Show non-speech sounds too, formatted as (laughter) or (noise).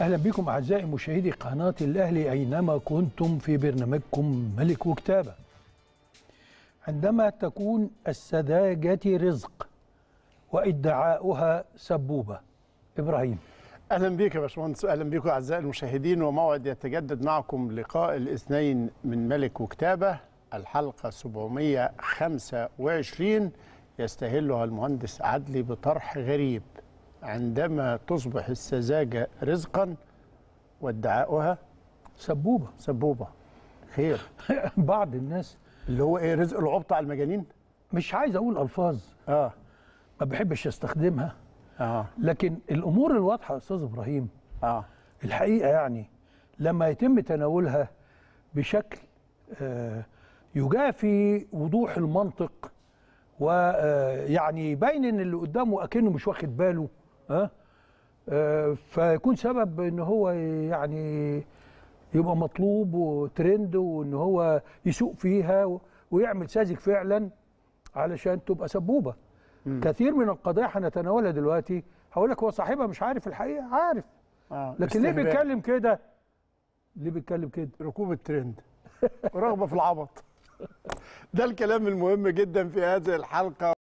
اهلا بكم اعزائي مشاهدي قناه الاهلي اينما كنتم في برنامجكم ملك وكتابه. عندما تكون السذاجه رزق وادعاؤها سبوبه. ابراهيم. اهلا بك يا باشمهندس اهلا بكم اعزائي المشاهدين وموعد يتجدد معكم لقاء الاثنين من ملك وكتابه الحلقه 725 يستهلها المهندس عدلي بطرح غريب عندما تصبح السذاجة رزقا وادعاؤها سبوبة سبوبة خير (laughs) بعض الناس اللي هو ايه رزق العبط على المجانين مش عايز اقول الفاظ اه ما بحبش استخدمها اه لكن الامور الواضحه يا استاذ ابراهيم اه الحقيقه يعني لما يتم تناولها بشكل آه، يجافي وضوح المنطق ويعني يبين ان اللي قدامه اكنه مش واخد باله ها أه فيكون سبب ان هو يعني يبقى مطلوب وترند وان هو يسوق فيها ويعمل ساذج فعلا علشان تبقى سبوبه مم. كثير من القضايا هنتناولها دلوقتي هقول لك هو صاحبها مش عارف الحقيقه عارف آه لكن ليه بيتكلم كده ليه بيتكلم كده ركوب الترند (laughs) رغبه في العبط ده الكلام المهم جدا في هذه الحلقه